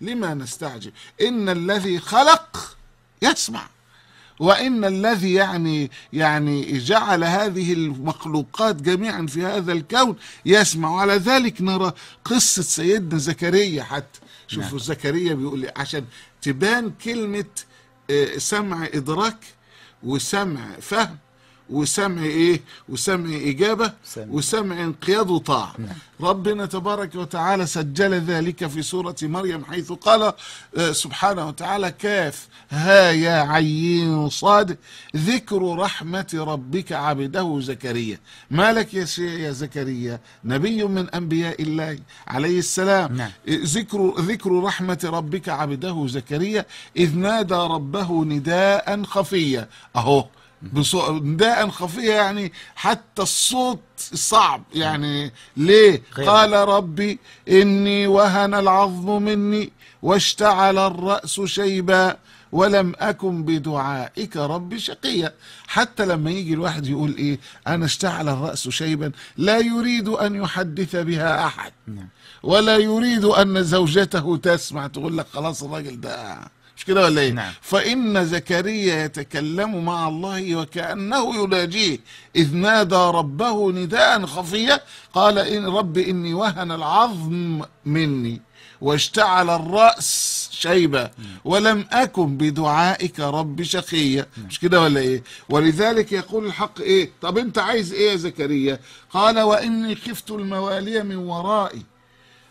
لما نستعجل إن الذي خلق يسمع وإن الذي يعني يعني جعل هذه المخلوقات جميعا في هذا الكون يسمع وعلى ذلك نرى قصة سيدنا زكريا حتى شوفوا نعم. زكريا بيقول إيه؟ عشان تبان كلمة آه، سمع إدراك وسمع فهم وسمع ايه وسمع اجابه سمع. وسمع انقياد وطاعه نعم. ربنا تبارك وتعالى سجل ذلك في سوره مريم حيث قال آه، سبحانه وتعالى كاف ها يا عين صاد ذكر رحمه ربك عبده زكريا ما لك يا يا زكريا نبي من انبياء الله عليه السلام نعم. ذكر ذكر رحمه ربك عبده زكريا اذ نادى ربه نداء خفيا اهو نداء خفية يعني حتى الصوت صعب يعني ليه قال ربي إني وهن العظم مني واشتعل الرأس شيبا ولم أكن بدعائك ربي شقيا حتى لما يجي الواحد يقول إيه أنا اشتعل الرأس شيبا لا يريد أن يحدث بها أحد نعم. ولا يريد أن زوجته تسمع تقول لك خلاص الراجل ده مش كده ولا ايه نعم. فان زكريا يتكلم مع الله وكانه يناجيه اذ نادى ربه نداء خفيه قال ان رب اني وهن العظم مني واشتعل الراس شيبة ولم أكن بدعائك رب شقيا مش كده ولا إيه ولذلك يقول الحق إيه طب أنت عايز إيه يا زكريا قال وإني خفت الموالي من ورائي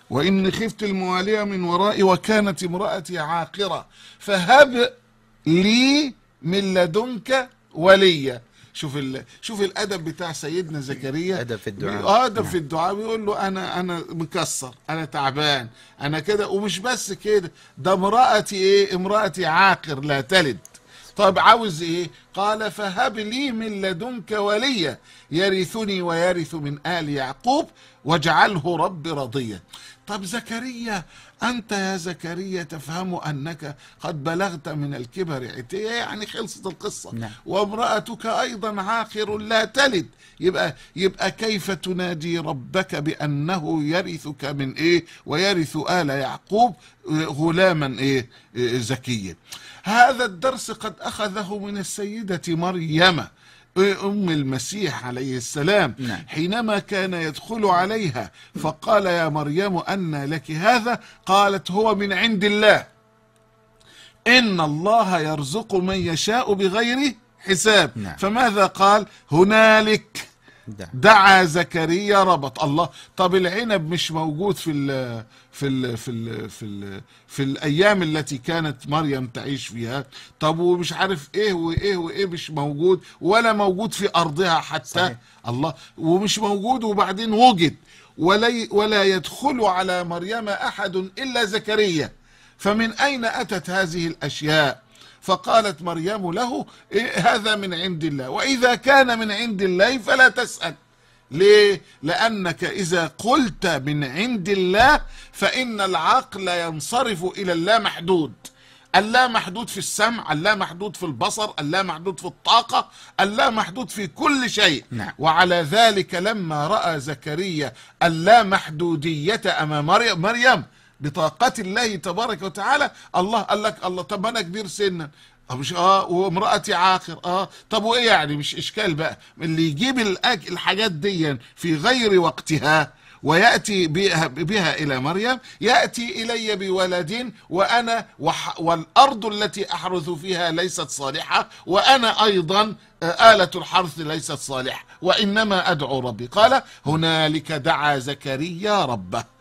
وإن خفت الموالية من ورائي وكانت امرأتي عاقرة فهب لي من لدنك وليا شوف ال... شوف الادب بتاع سيدنا زكريا ادب في الدعاء آه، ادب نعم. في الدعاء بيقول له انا انا مكسر انا تعبان انا كده ومش بس كده ده امرأتي ايه امرأتي عاقر لا تلد طب عاوز ايه قال فهب لي من لدنك وليا يرثني ويرث من آل يعقوب واجعله رب رضيا طب زكريا أنت يا زكريا تفهم أنك قد بلغت من الكبر عتية يعني خلصت القصة نعم. وامرأتك أيضا عاقر لا تلد يبقى, يبقى كيف تنادي ربك بأنه يرثك من إيه ويرث آل يعقوب آه، غلاما إيه, إيه زكيا هذا الدرس قد أخذه من السيد سيدة مريم أم المسيح عليه السلام نعم. حينما كان يدخل عليها فقال يا مريم أن لك هذا قالت هو من عند الله إن الله يرزق من يشاء بغير حساب نعم. فماذا قال هنالك دعا زكريا ربط الله طب العنب مش موجود في الـ في الـ في الـ في, الـ في الايام التي كانت مريم تعيش فيها طب ومش عارف ايه وايه وايه مش موجود ولا موجود في ارضها حتى صحيح. الله ومش موجود وبعدين وجد ولي ولا يدخل على مريم احد الا زكريا فمن اين اتت هذه الاشياء فقالت مريم له إيه هذا من عند الله وإذا كان من عند الله فلا تسأل ليه؟ لأنك إذا قلت من عند الله فإن العقل ينصرف إلى اللامحدود اللامحدود في السمع اللامحدود في البصر اللامحدود في الطاقة اللامحدود في كل شيء نعم. وعلى ذلك لما رأى زكريا اللامحدودية أمام مريم بطاقة الله تبارك وتعالى الله قال لك الله طب أنا كبير سنا طب مش اه وامرأتي عاقر اه طب وايه يعني مش اشكال بقى اللي يجيب الحاجات دي في غير وقتها وياتي بها, بها الى مريم ياتي الي بولد وانا وح والارض التي احرث فيها ليست صالحه وانا ايضا آه، آلة الحرث ليست صالحة وإنما أدعو ربي قال هنالك دعا زكريا ربه